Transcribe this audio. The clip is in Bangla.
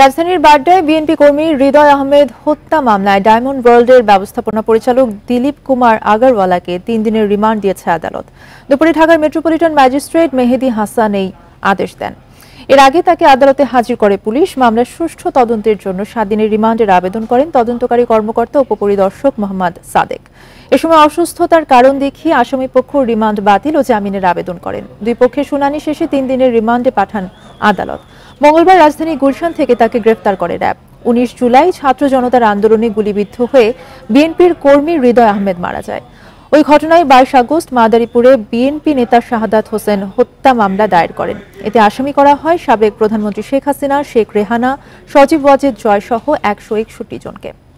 রাজধানীর বাড্ডায় বিএনপি কর্মী হৃদয় আহমেদ হত্যা মামলায় ডায়মন্ড ওয়ার্ল্ডের ব্যবস্থাপনা পরিচালক দিলীপ কুমার আগারওয়ালাকে তিন দিনের রিমান্ড দিয়েছে আদালত দুপুরে ঢাকার মেট্রোপলিটন ম্যাজিস্ট্রেট মেহেদি হাসান এই আদেশ দেন এর আগে তাকে আদালতে হাজির করে পুলিশ মামলার সুষ্ঠু তদন্তের জন্য সাত দিনের রিমান্ডের আবেদন করেন তদন্তকারী কর্মকর্তা উপপরিদর্শক মোহাম্মদ সাদেক এ সময় অসুস্থতার কারণ দেখিয়ে আসামি পক্ষ রিমান্ড বাতিল ও জামিনের আবেদন করেন দুই পক্ষের শুনানি শেষে তিন দিনের রিমান্ডে পাঠান আদালত মঙ্গলবার রাজধানী গুলশান থেকে তাকে গ্রেফতার করে র্যাব উনিশ জুলাই ছাত্র জনতার আন্দোলনে গুলিবিদ্ধ হয়ে বিএনপির কর্মী হৃদয় আহমেদ মারা যায় ওই ঘটনায় বাইশ আগস্ট মাদারীপুরে বিএনপি নেতা শাহাদাত হোসেন হত্যা মামলা দায়ের করেন এতে আসামি করা হয় সাবেক প্রধানমন্ত্রী শেখ হাসিনা শেখ রেহানা সজীব ওয়াজেদ জয় সহ একশো একষট্টি জনকে